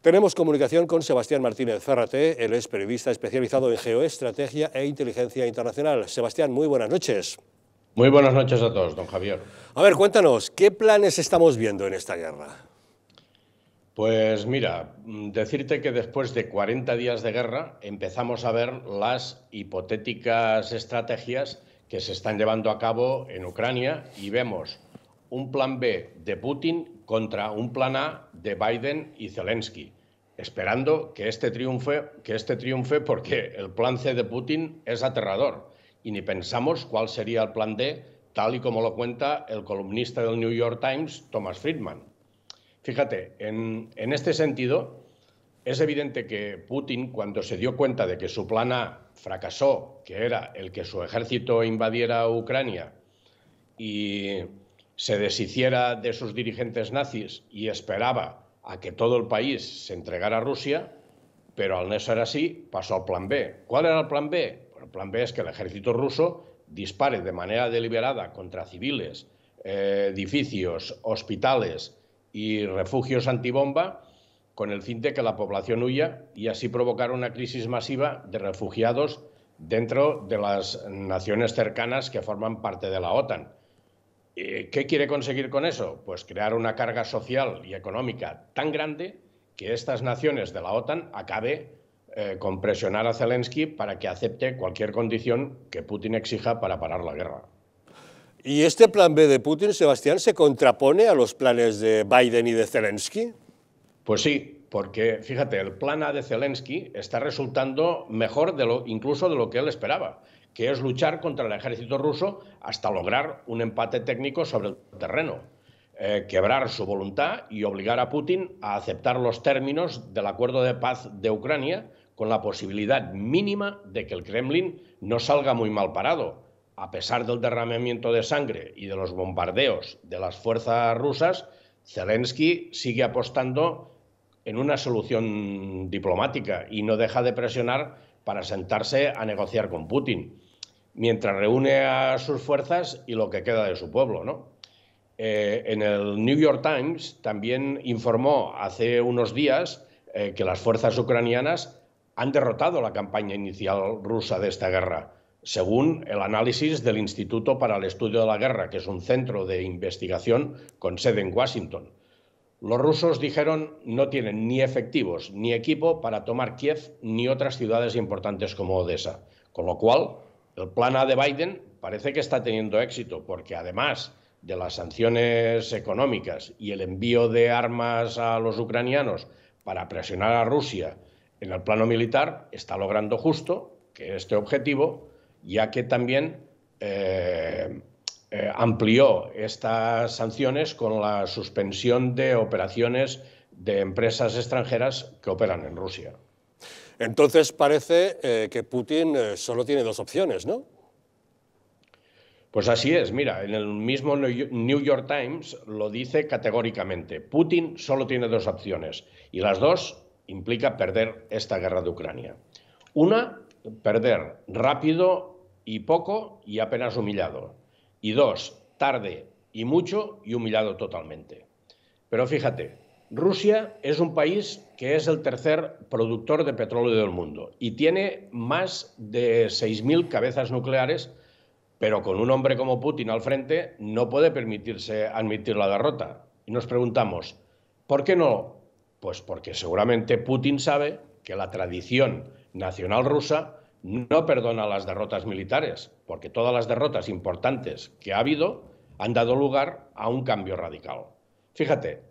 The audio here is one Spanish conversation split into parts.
Tenemos comunicación con Sebastián Martínez Ferrate, él es periodista especializado en geoestrategia e inteligencia internacional. Sebastián, muy buenas noches. Muy buenas noches a todos, don Javier. A ver, cuéntanos, ¿qué planes estamos viendo en esta guerra? Pues mira, decirte que después de 40 días de guerra empezamos a ver las hipotéticas estrategias que se están llevando a cabo en Ucrania y vemos un plan B de Putin contra un plan A de Biden y Zelensky, esperando que este triunfe, que este triunfe porque el plan C de Putin es aterrador y ni pensamos cuál sería el plan D, tal y como lo cuenta el columnista del New York Times, Thomas Friedman. Fíjate, en, en este sentido, es evidente que Putin, cuando se dio cuenta de que su plan A fracasó, que era el que su ejército invadiera Ucrania, y se deshiciera de sus dirigentes nazis y esperaba a que todo el país se entregara a Rusia, pero al no ser así pasó al plan B. ¿Cuál era el plan B? el plan B es que el ejército ruso dispare de manera deliberada contra civiles, eh, edificios, hospitales y refugios antibomba con el fin de que la población huya y así provocar una crisis masiva de refugiados dentro de las naciones cercanas que forman parte de la OTAN. Eh, ¿Qué quiere conseguir con eso? Pues crear una carga social y económica tan grande que estas naciones de la OTAN acabe eh, con presionar a Zelensky para que acepte cualquier condición que Putin exija para parar la guerra. ¿Y este plan B de Putin, Sebastián, se contrapone a los planes de Biden y de Zelensky? Pues sí, porque fíjate, el plan A de Zelensky está resultando mejor de lo, incluso de lo que él esperaba, que es luchar contra el ejército ruso hasta lograr un empate técnico sobre el terreno, eh, quebrar su voluntad y obligar a Putin a aceptar los términos del acuerdo de paz de Ucrania con la posibilidad mínima de que el Kremlin no salga muy mal parado, a pesar del derramamiento de sangre y de los bombardeos de las fuerzas rusas, Zelensky sigue apostando en una solución diplomática y no deja de presionar para sentarse a negociar con Putin, mientras reúne a sus fuerzas y lo que queda de su pueblo, eh, en el New York Times también informó hace unos días eh, que las fuerzas ucranianas han derrotado la campaña inicial rusa de esta guerra, según el análisis del Instituto para el Estudio de la Guerra, que es un centro de investigación con sede en Washington. Los rusos dijeron no tienen ni efectivos ni equipo para tomar Kiev ni otras ciudades importantes como Odessa. Con lo cual, el plan A de Biden parece que está teniendo éxito, porque además de las sanciones económicas y el envío de armas a los ucranianos para presionar a Rusia en el plano militar, está logrando justo que este objetivo, ya que también eh, eh, amplió estas sanciones con la suspensión de operaciones de empresas extranjeras que operan en Rusia. Entonces parece eh, que Putin eh, solo tiene dos opciones, ¿no? Pues así es, mira, en el mismo New York Times lo dice categóricamente, Putin solo tiene dos opciones y las dos implica perder esta guerra de Ucrania. Una, perder rápido y poco y apenas humillado y dos, tarde y mucho y humillado totalmente. Pero fíjate, Rusia es un país que es el tercer productor de petróleo del mundo y tiene más de 6.000 cabezas nucleares, pero con un hombre como Putin al frente no puede permitirse admitir la derrota. Y nos preguntamos, ¿por qué no? Pues porque seguramente Putin sabe que la tradición nacional rusa no perdona las derrotas militares, porque todas las derrotas importantes que ha habido han dado lugar a un cambio radical. Fíjate,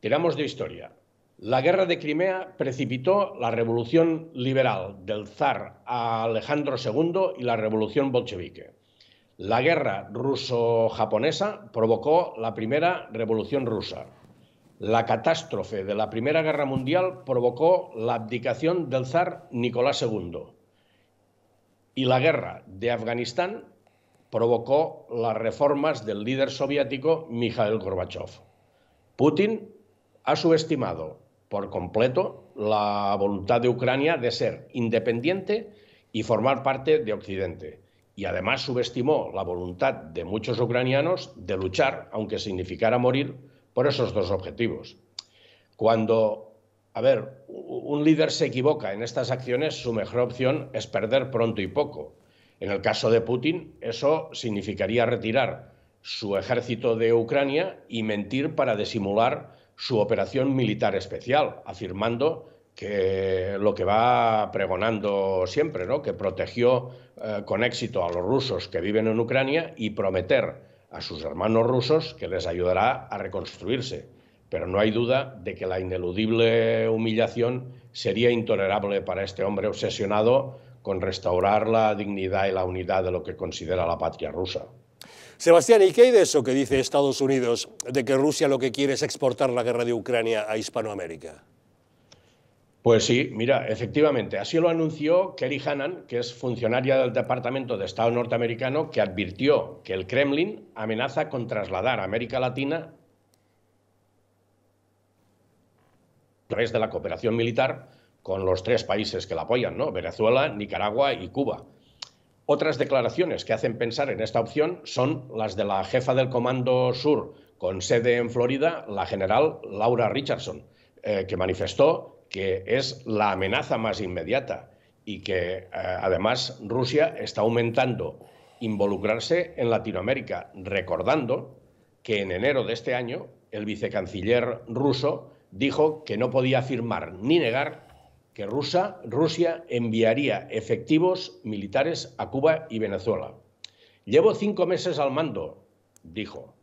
tiramos de historia. La guerra de Crimea precipitó la revolución liberal del zar a Alejandro II y la revolución bolchevique. La guerra ruso-japonesa provocó la primera revolución rusa. La catástrofe de la Primera Guerra Mundial provocó la abdicación del zar Nicolás II y la guerra de Afganistán provocó las reformas del líder soviético Mikhail Gorbachev. Putin ha subestimado por completo la voluntad de Ucrania de ser independiente y formar parte de Occidente. Y además subestimó la voluntad de muchos ucranianos de luchar, aunque significara morir, por esos dos objetivos. Cuando a ver, un líder se equivoca en estas acciones, su mejor opción es perder pronto y poco. En el caso de Putin, eso significaría retirar su ejército de Ucrania y mentir para disimular su operación militar especial, afirmando que lo que va pregonando siempre, ¿no? que protegió eh, con éxito a los rusos que viven en Ucrania y prometer a sus hermanos rusos que les ayudará a reconstruirse. Pero no hay duda de que la ineludible humillación sería intolerable para este hombre obsesionado con restaurar la dignidad y la unidad de lo que considera la patria rusa. Sebastián, ¿y qué hay de eso que dice Estados Unidos, de que Rusia lo que quiere es exportar la guerra de Ucrania a Hispanoamérica? Pues sí, mira, efectivamente, así lo anunció Kerry Hannan, que es funcionaria del Departamento de Estado norteamericano, que advirtió que el Kremlin amenaza con trasladar a América Latina través de la cooperación militar con los tres países que la apoyan, ¿no? Venezuela, Nicaragua y Cuba. Otras declaraciones que hacen pensar en esta opción son las de la jefa del Comando Sur, con sede en Florida, la general Laura Richardson, eh, que manifestó que es la amenaza más inmediata y que eh, además Rusia está aumentando involucrarse en Latinoamérica, recordando que en enero de este año el vicecanciller ruso dijo que no podía afirmar ni negar que Rusia, Rusia enviaría efectivos militares a Cuba y Venezuela. Llevo cinco meses al mando, dijo.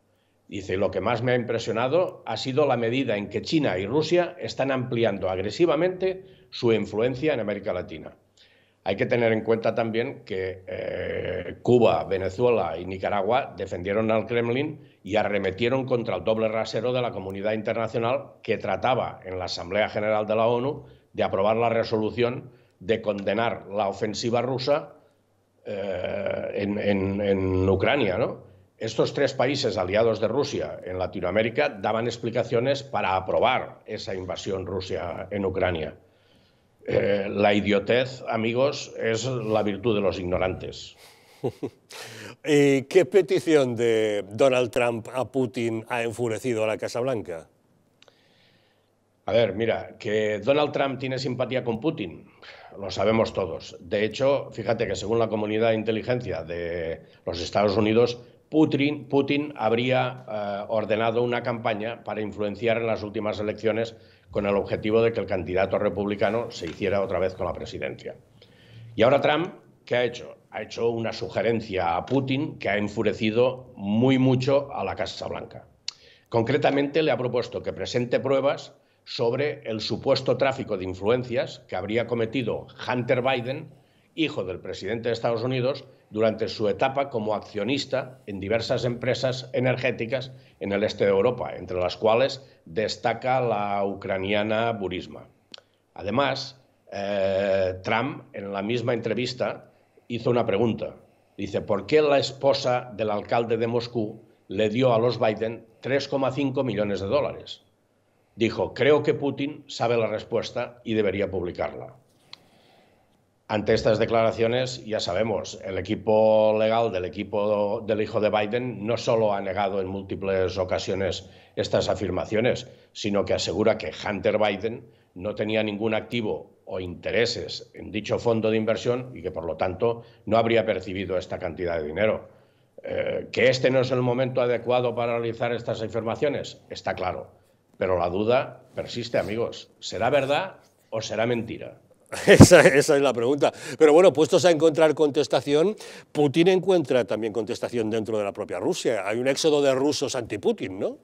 Dice, lo que más me ha impresionado ha sido la medida en que China y Rusia están ampliando agresivamente su influencia en América Latina. Hay que tener en cuenta también que eh, Cuba, Venezuela y Nicaragua defendieron al Kremlin y arremetieron contra el doble rasero de la comunidad internacional que trataba en la Asamblea General de la ONU de aprobar la resolución de condenar la ofensiva rusa eh, en, Ucrania. Estos tres países aliados de Rusia en Latinoamérica daban explicaciones para aprobar esa invasión rusa en Ucrania. Eh, la idiotez, amigos, es la virtud de los ignorantes. ¿Y qué petición de Donald Trump a Putin ha enfurecido a la Casa Blanca? A ver, mira, que Donald Trump tiene simpatía con Putin, lo sabemos todos. De hecho, fíjate que según la comunidad de inteligencia de los Estados Unidos, Putin, habría eh, ordenado una campaña para influenciar en las últimas elecciones con el objetivo de que el candidato republicano se hiciera otra vez con la presidencia. Y ahora Trump, ¿qué ha hecho? Ha hecho una sugerencia a Putin que ha enfurecido muy mucho a la Casa Blanca. Concretamente le ha propuesto que presente pruebas sobre el supuesto tráfico de influencias que habría cometido Hunter Biden hijo del presidente de Estados Unidos, durante su etapa como accionista en diversas empresas energéticas en el este de Europa, entre las cuales destaca la ucraniana Burisma. Además, eh, Trump en la misma entrevista hizo una pregunta. Dice, ¿por qué la esposa del alcalde de Moscú le dio a los Biden 3,5 millones de dólares? Dijo, creo que Putin sabe la respuesta y debería publicarla. Ante estas declaraciones, ya sabemos, el equipo legal del equipo del hijo de Biden no solo ha negado en múltiples ocasiones estas afirmaciones, sino que asegura que Hunter Biden no tenía ningún activo o intereses en dicho fondo de inversión y que, por lo tanto, no habría percibido esta cantidad de dinero. Eh, que este no es el momento adecuado para realizar estas afirmaciones, está claro. Pero la duda persiste, amigos. ¿Será verdad o será mentira? Esa, es la pregunta. Pero bueno, puestos a encontrar contestación, Putin encuentra también contestación dentro de la propia Rusia. Hay un éxodo de rusos anti-Putin, ¿no?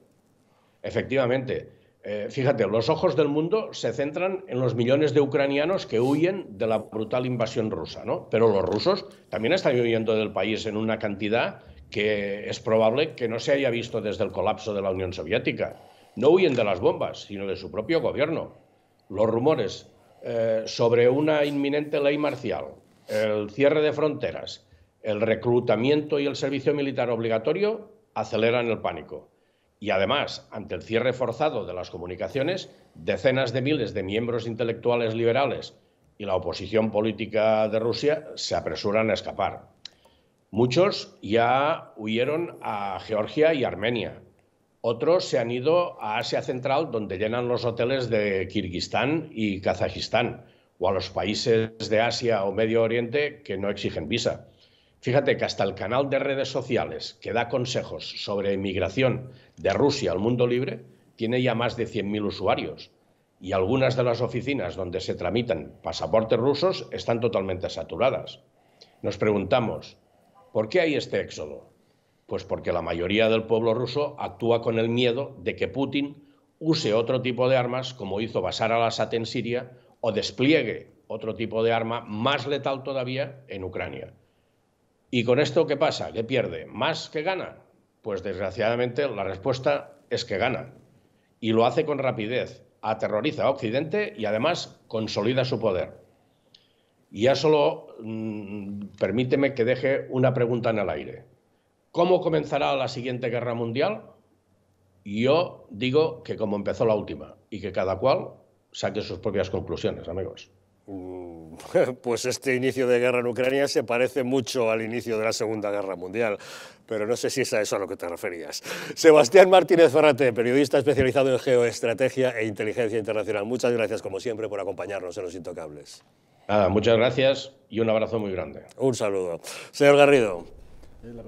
Efectivamente. Eh, fíjate, los ojos del mundo se centran en los millones de ucranianos que huyen de la brutal invasión rusa, ¿no? Pero los rusos también están huyendo del país en una cantidad que es probable que no se haya visto desde el colapso de la Unión Soviética. No huyen de las bombas, sino de su propio gobierno. Los rumores eh, sobre una inminente ley marcial, el cierre de fronteras, el reclutamiento y el servicio militar obligatorio aceleran el pánico. Y además, ante el cierre forzado de las comunicaciones, decenas de miles de miembros intelectuales liberales y la oposición política de Rusia se apresuran a escapar. Muchos ya huyeron a Georgia y Armenia, otros se han ido a Asia Central, donde llenan los hoteles de Kirguistán y Kazajistán, o a los países de Asia o Medio Oriente que no exigen visa. Fíjate que hasta el canal de redes sociales que da consejos sobre inmigración de Rusia al mundo libre tiene ya más de 100.000 usuarios y algunas de las oficinas donde se tramitan pasaportes rusos están totalmente saturadas. Nos preguntamos, ¿por qué hay este éxodo? Pues porque la mayoría del pueblo ruso actúa con el miedo de que Putin use otro tipo de armas como hizo Bashar al-Assad en Siria o despliegue otro tipo de arma más letal todavía en Ucrania. ¿Y con esto qué pasa? ¿Qué pierde? ¿Más que gana? Pues desgraciadamente la respuesta es que gana. Y lo hace con rapidez, aterroriza a Occidente y además consolida su poder. Y ya solo mm, permíteme que deje una pregunta en el aire. ¿Cómo comenzará la siguiente guerra mundial? Yo digo que como empezó la última y que cada cual saque sus propias conclusiones, amigos. Mm, pues este inicio de guerra en Ucrania se parece mucho al inicio de la Segunda Guerra Mundial, pero no sé si es a eso a lo que te referías. Sebastián Martínez Ferrate, periodista especializado en geoestrategia e inteligencia internacional. Muchas gracias, como siempre, por acompañarnos en Los Intocables. muchas gracias y un abrazo muy grande. Un saludo. Señor Garrido.